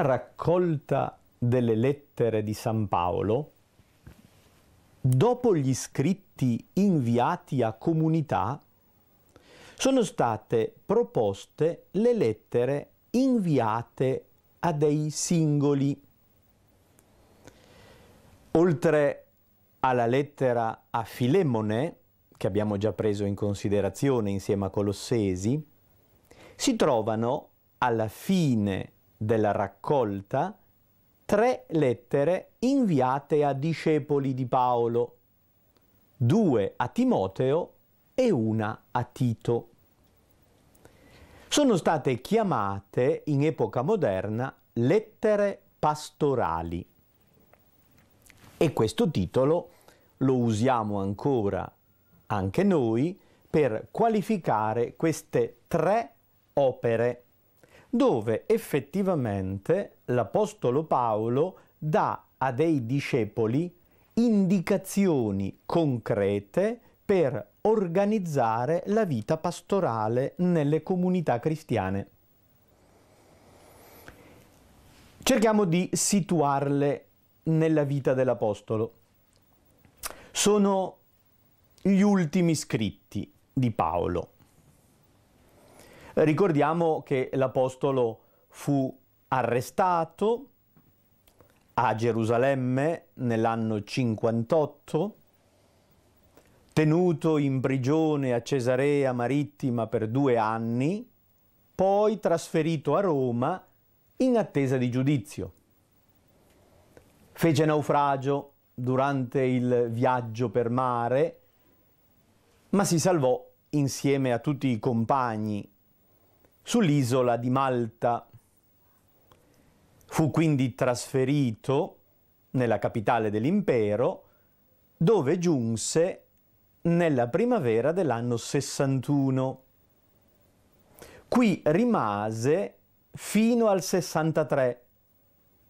nella raccolta delle lettere di San Paolo, dopo gli scritti inviati a comunità, sono state proposte le lettere inviate a dei singoli. Oltre alla lettera a Filemone, che abbiamo già preso in considerazione insieme a Colossesi, si trovano alla fine della raccolta tre lettere inviate a discepoli di Paolo, due a Timoteo e una a Tito. Sono state chiamate in epoca moderna lettere pastorali e questo titolo lo usiamo ancora anche noi per qualificare queste tre opere dove effettivamente l'Apostolo Paolo dà a dei discepoli indicazioni concrete per organizzare la vita pastorale nelle comunità cristiane. Cerchiamo di situarle nella vita dell'Apostolo. Sono gli ultimi scritti di Paolo Ricordiamo che l'Apostolo fu arrestato a Gerusalemme nell'anno 58, tenuto in prigione a Cesarea Marittima per due anni, poi trasferito a Roma in attesa di giudizio. Fece naufragio durante il viaggio per mare, ma si salvò insieme a tutti i compagni sull'isola di Malta. Fu quindi trasferito nella capitale dell'impero, dove giunse nella primavera dell'anno 61. Qui rimase fino al 63,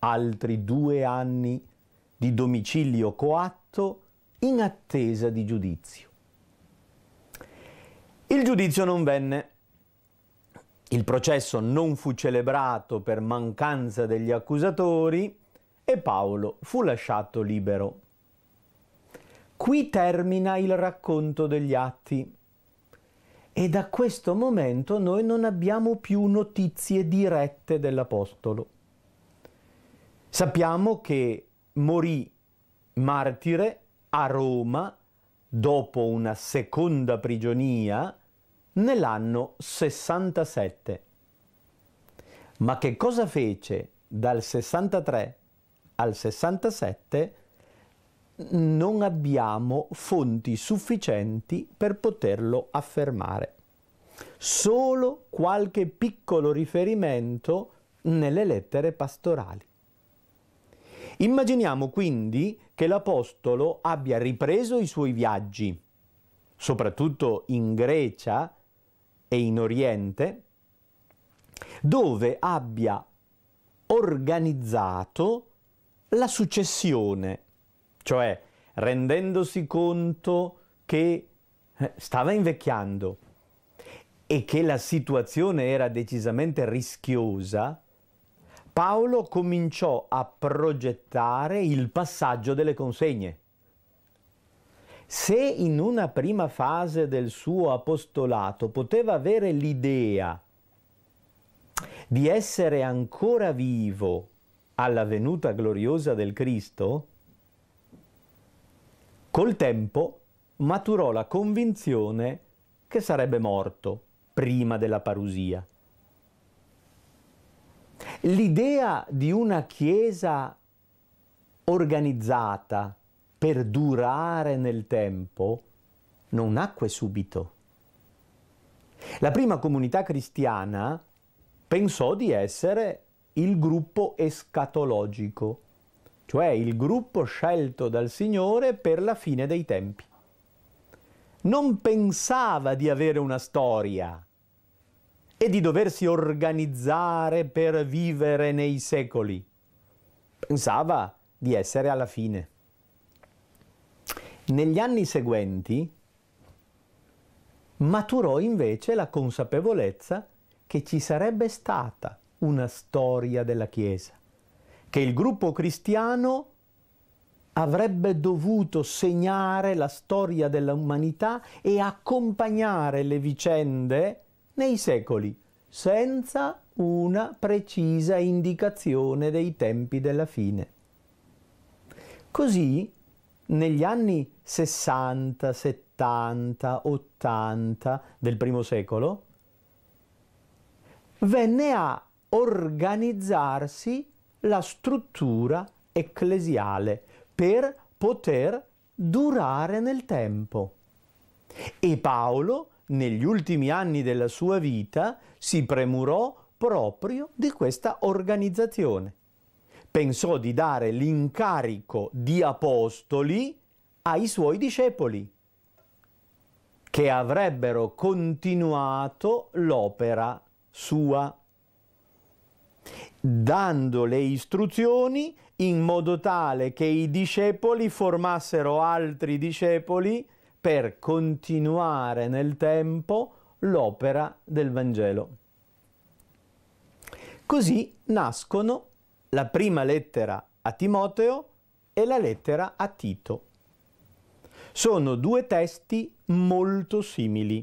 altri due anni di domicilio coatto in attesa di giudizio. Il giudizio non venne il processo non fu celebrato per mancanza degli accusatori e Paolo fu lasciato libero. Qui termina il racconto degli atti e da questo momento noi non abbiamo più notizie dirette dell'Apostolo. Sappiamo che morì martire a Roma dopo una seconda prigionia nell'anno 67. Ma che cosa fece dal 63 al 67? Non abbiamo fonti sufficienti per poterlo affermare. Solo qualche piccolo riferimento nelle lettere pastorali. Immaginiamo quindi che l'Apostolo abbia ripreso i suoi viaggi, soprattutto in Grecia, e in Oriente, dove abbia organizzato la successione, cioè rendendosi conto che eh, stava invecchiando e che la situazione era decisamente rischiosa, Paolo cominciò a progettare il passaggio delle consegne. Se in una prima fase del suo apostolato poteva avere l'idea di essere ancora vivo alla venuta gloriosa del Cristo, col tempo maturò la convinzione che sarebbe morto prima della parusia. L'idea di una Chiesa organizzata, per durare nel tempo non nacque subito. La prima comunità cristiana pensò di essere il gruppo escatologico, cioè il gruppo scelto dal Signore per la fine dei tempi. Non pensava di avere una storia e di doversi organizzare per vivere nei secoli. Pensava di essere alla fine. Negli anni seguenti maturò invece la consapevolezza che ci sarebbe stata una storia della Chiesa, che il gruppo cristiano avrebbe dovuto segnare la storia dell'umanità e accompagnare le vicende nei secoli, senza una precisa indicazione dei tempi della fine. Così negli anni 60, 70, 80 del primo secolo, venne a organizzarsi la struttura ecclesiale per poter durare nel tempo. E Paolo, negli ultimi anni della sua vita, si premurò proprio di questa organizzazione pensò di dare l'incarico di apostoli ai suoi discepoli, che avrebbero continuato l'opera sua, dando le istruzioni in modo tale che i discepoli formassero altri discepoli per continuare nel tempo l'opera del Vangelo. Così nascono la prima lettera a Timoteo e la lettera a Tito. Sono due testi molto simili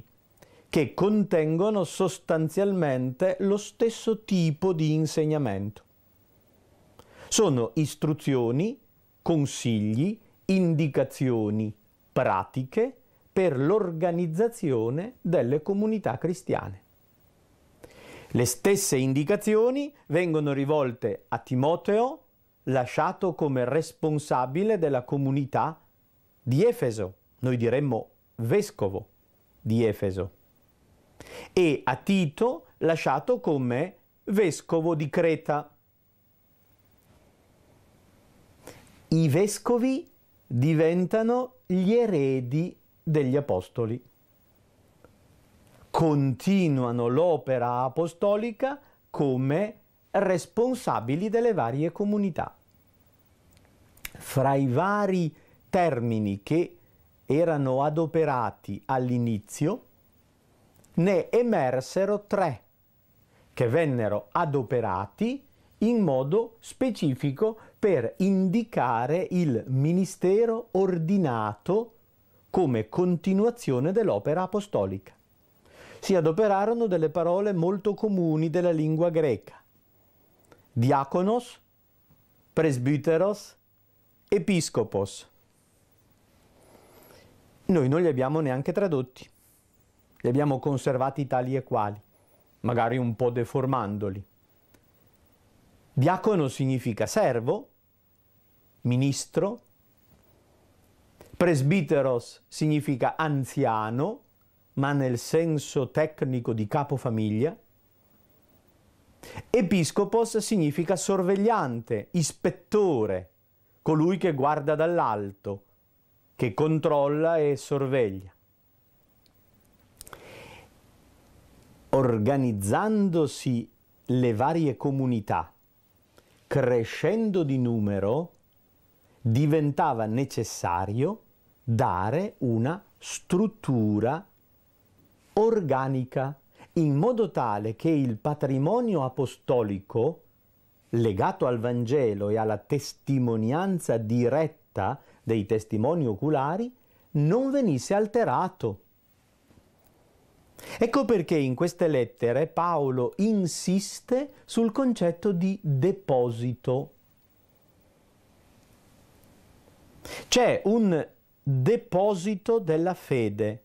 che contengono sostanzialmente lo stesso tipo di insegnamento. Sono istruzioni, consigli, indicazioni, pratiche per l'organizzazione delle comunità cristiane. Le stesse indicazioni vengono rivolte a Timoteo, lasciato come responsabile della comunità di Efeso, noi diremmo vescovo di Efeso, e a Tito, lasciato come vescovo di Creta. I vescovi diventano gli eredi degli apostoli continuano l'opera apostolica come responsabili delle varie comunità. Fra i vari termini che erano adoperati all'inizio, ne emersero tre che vennero adoperati in modo specifico per indicare il ministero ordinato come continuazione dell'opera apostolica si adoperarono delle parole molto comuni della lingua greca. Diaconos, presbiteros, episcopos. Noi non li abbiamo neanche tradotti, li abbiamo conservati tali e quali, magari un po' deformandoli. Diacono significa servo, ministro, presbiteros significa anziano, ma nel senso tecnico di capofamiglia. Episcopos significa sorvegliante, ispettore, colui che guarda dall'alto, che controlla e sorveglia. Organizzandosi le varie comunità, crescendo di numero, diventava necessario dare una struttura organica, in modo tale che il patrimonio apostolico, legato al Vangelo e alla testimonianza diretta dei testimoni oculari, non venisse alterato. Ecco perché in queste lettere Paolo insiste sul concetto di deposito. C'è un deposito della fede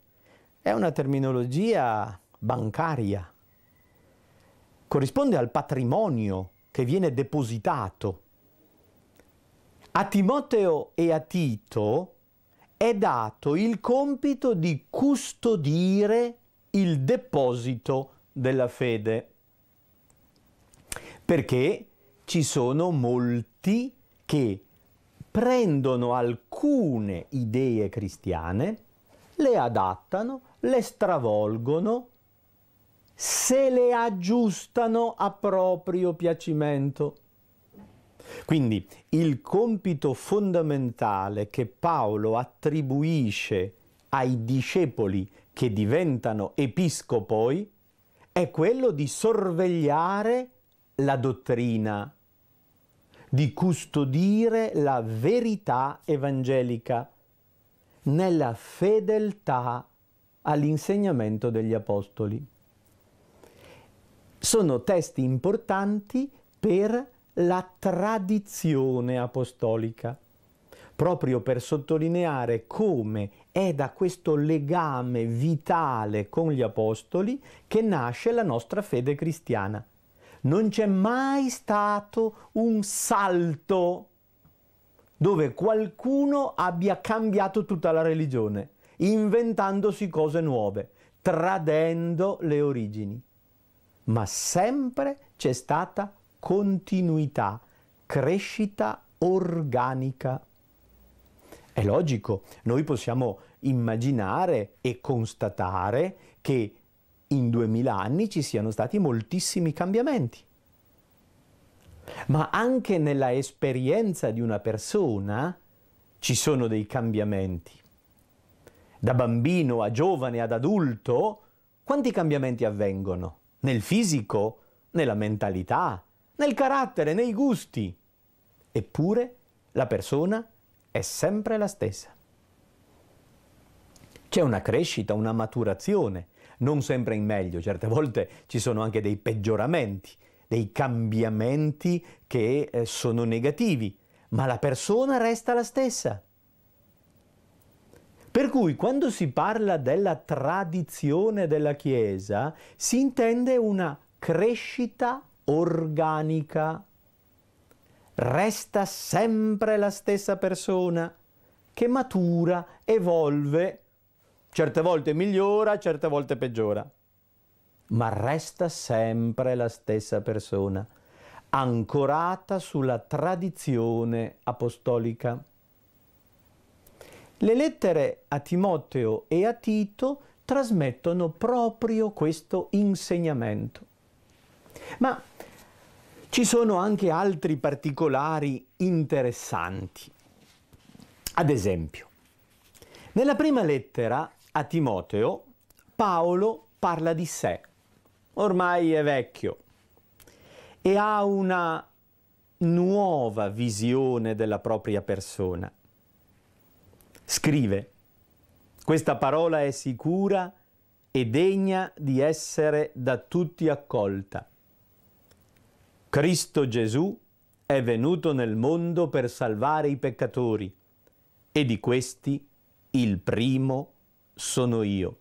è una terminologia bancaria, corrisponde al patrimonio che viene depositato. A Timoteo e a Tito è dato il compito di custodire il deposito della fede, perché ci sono molti che prendono alcune idee cristiane, le adattano le stravolgono, se le aggiustano a proprio piacimento. Quindi il compito fondamentale che Paolo attribuisce ai discepoli che diventano episcopoi è quello di sorvegliare la dottrina, di custodire la verità evangelica nella fedeltà all'insegnamento degli Apostoli. Sono testi importanti per la tradizione apostolica, proprio per sottolineare come è da questo legame vitale con gli Apostoli che nasce la nostra fede cristiana. Non c'è mai stato un salto dove qualcuno abbia cambiato tutta la religione inventandosi cose nuove, tradendo le origini. Ma sempre c'è stata continuità, crescita organica. È logico, noi possiamo immaginare e constatare che in duemila anni ci siano stati moltissimi cambiamenti. Ma anche nella esperienza di una persona ci sono dei cambiamenti da bambino a giovane ad adulto, quanti cambiamenti avvengono? Nel fisico, nella mentalità, nel carattere, nei gusti. Eppure la persona è sempre la stessa. C'è una crescita, una maturazione, non sempre in meglio, certe volte ci sono anche dei peggioramenti, dei cambiamenti che eh, sono negativi, ma la persona resta la stessa. Per cui quando si parla della tradizione della Chiesa si intende una crescita organica. Resta sempre la stessa persona che matura, evolve, certe volte migliora, certe volte peggiora, ma resta sempre la stessa persona, ancorata sulla tradizione apostolica. Le lettere a Timoteo e a Tito trasmettono proprio questo insegnamento. Ma ci sono anche altri particolari interessanti. Ad esempio, nella prima lettera a Timoteo, Paolo parla di sé, ormai è vecchio, e ha una nuova visione della propria persona. Scrive, questa parola è sicura e degna di essere da tutti accolta. Cristo Gesù è venuto nel mondo per salvare i peccatori e di questi il primo sono io.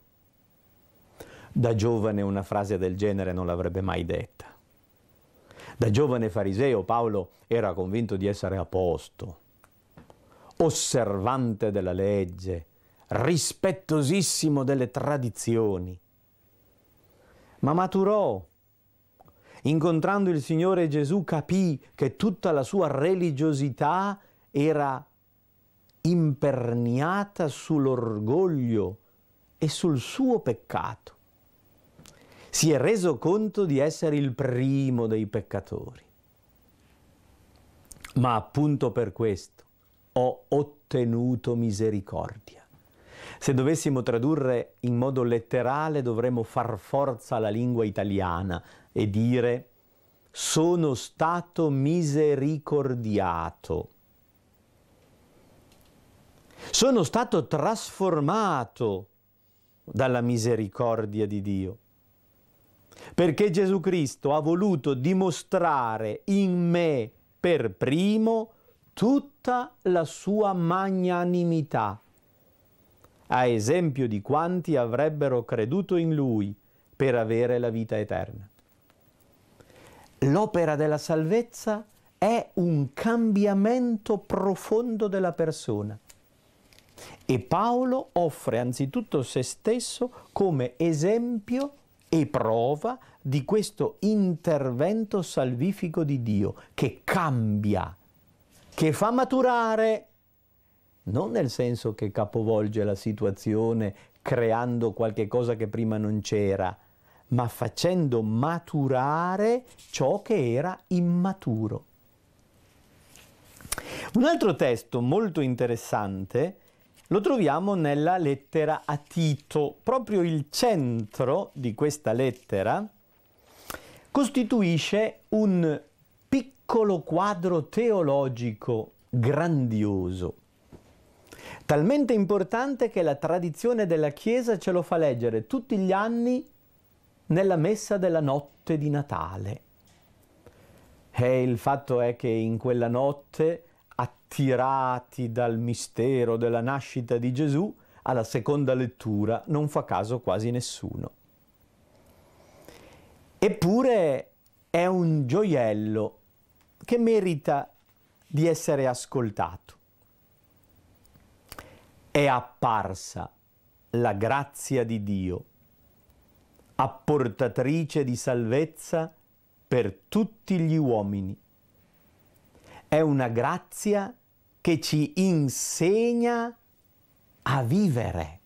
Da giovane una frase del genere non l'avrebbe mai detta. Da giovane fariseo Paolo era convinto di essere a posto, osservante della legge, rispettosissimo delle tradizioni. Ma maturò. Incontrando il Signore Gesù capì che tutta la sua religiosità era imperniata sull'orgoglio e sul suo peccato. Si è reso conto di essere il primo dei peccatori. Ma appunto per questo ho ottenuto misericordia. Se dovessimo tradurre in modo letterale dovremmo far forza alla lingua italiana e dire sono stato misericordiato. Sono stato trasformato dalla misericordia di Dio. Perché Gesù Cristo ha voluto dimostrare in me per primo tutto tutta la sua magnanimità, a esempio di quanti avrebbero creduto in lui per avere la vita eterna. L'opera della salvezza è un cambiamento profondo della persona. E Paolo offre anzitutto se stesso come esempio e prova di questo intervento salvifico di Dio che cambia che fa maturare, non nel senso che capovolge la situazione creando qualche cosa che prima non c'era, ma facendo maturare ciò che era immaturo. Un altro testo molto interessante lo troviamo nella lettera a Tito, proprio il centro di questa lettera costituisce un piccolo quadro teologico grandioso, talmente importante che la tradizione della Chiesa ce lo fa leggere tutti gli anni nella messa della notte di Natale. E il fatto è che in quella notte, attirati dal mistero della nascita di Gesù, alla seconda lettura non fa caso quasi nessuno. Eppure è un gioiello che merita di essere ascoltato. È apparsa la grazia di Dio, apportatrice di salvezza per tutti gli uomini. È una grazia che ci insegna a vivere.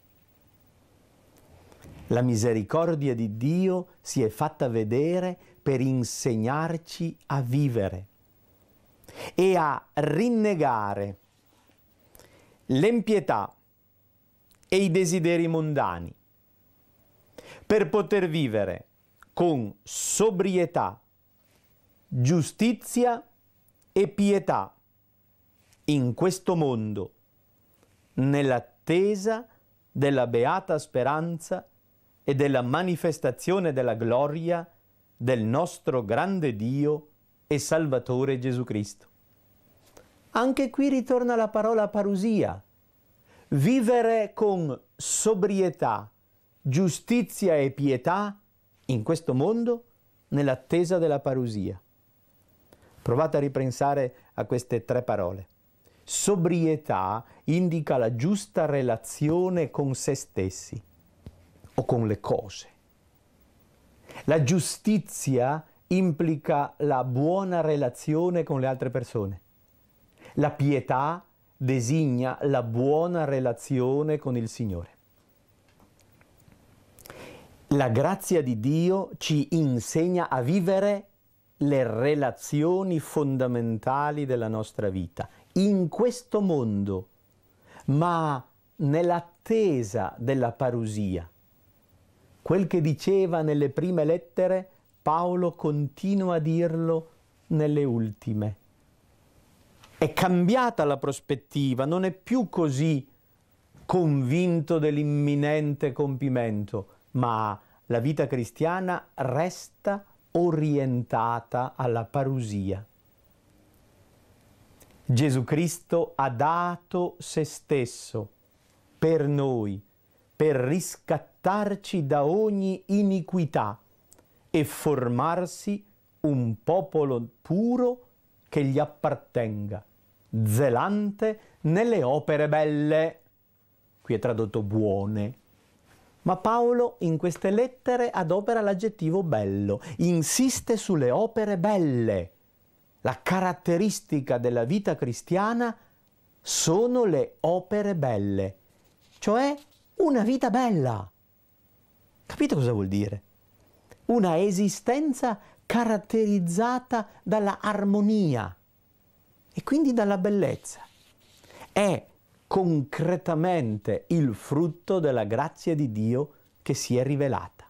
La misericordia di Dio si è fatta vedere per insegnarci a vivere e a rinnegare l'empietà e i desideri mondani per poter vivere con sobrietà, giustizia e pietà in questo mondo, nell'attesa della beata speranza e della manifestazione della gloria del nostro grande Dio e Salvatore Gesù Cristo. Anche qui ritorna la parola parusia. Vivere con sobrietà, giustizia e pietà in questo mondo nell'attesa della parusia. Provate a ripensare a queste tre parole. Sobrietà indica la giusta relazione con se stessi o con le cose. La giustizia implica la buona relazione con le altre persone. La pietà designa la buona relazione con il Signore. La grazia di Dio ci insegna a vivere le relazioni fondamentali della nostra vita, in questo mondo, ma nell'attesa della parusia. Quel che diceva nelle prime lettere, Paolo continua a dirlo nelle ultime è cambiata la prospettiva, non è più così convinto dell'imminente compimento, ma la vita cristiana resta orientata alla parusia. Gesù Cristo ha dato se stesso per noi, per riscattarci da ogni iniquità e formarsi un popolo puro che gli appartenga zelante nelle opere belle. Qui è tradotto buone. Ma Paolo in queste lettere adopera l'aggettivo bello, insiste sulle opere belle. La caratteristica della vita cristiana sono le opere belle, cioè una vita bella. Capite cosa vuol dire? Una esistenza caratterizzata dalla armonia, e quindi dalla bellezza. È concretamente il frutto della grazia di Dio che si è rivelata.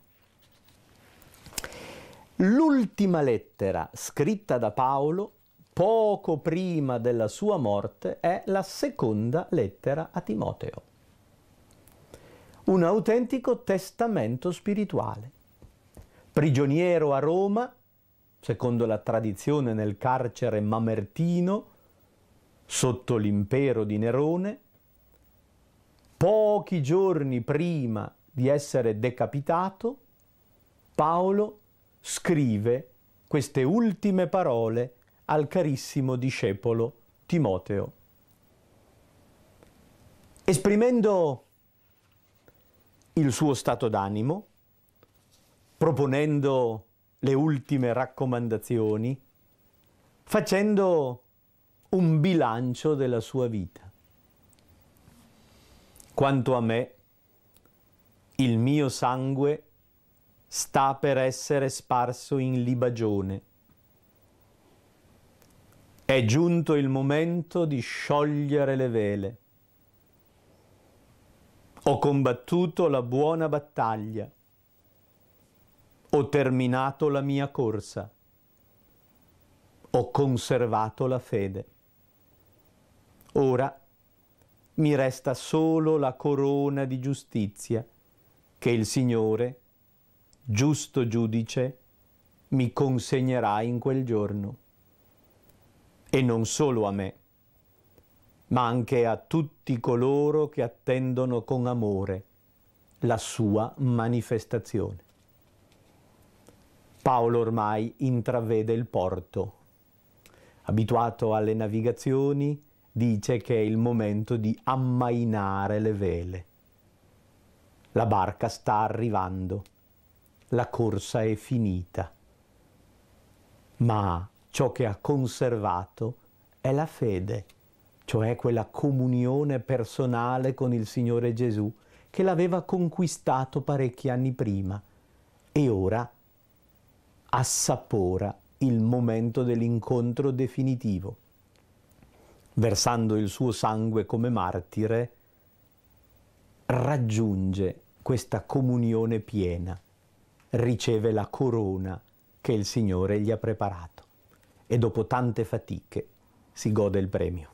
L'ultima lettera scritta da Paolo poco prima della sua morte è la seconda lettera a Timoteo. Un autentico testamento spirituale. Prigioniero a Roma, secondo la tradizione nel carcere mamertino, sotto l'impero di Nerone, pochi giorni prima di essere decapitato, Paolo scrive queste ultime parole al carissimo discepolo Timoteo, esprimendo il suo stato d'animo, proponendo le ultime raccomandazioni, facendo un bilancio della sua vita. Quanto a me, il mio sangue sta per essere sparso in libagione. È giunto il momento di sciogliere le vele. Ho combattuto la buona battaglia. Ho terminato la mia corsa. Ho conservato la fede. Ora mi resta solo la corona di giustizia che il Signore, giusto giudice, mi consegnerà in quel giorno. E non solo a me, ma anche a tutti coloro che attendono con amore la sua manifestazione. Paolo ormai intravede il porto. Abituato alle navigazioni, dice che è il momento di ammainare le vele. La barca sta arrivando, la corsa è finita, ma ciò che ha conservato è la fede, cioè quella comunione personale con il Signore Gesù che l'aveva conquistato parecchi anni prima e ora assapora il momento dell'incontro definitivo versando il suo sangue come martire, raggiunge questa comunione piena, riceve la corona che il Signore gli ha preparato e dopo tante fatiche si gode il premio.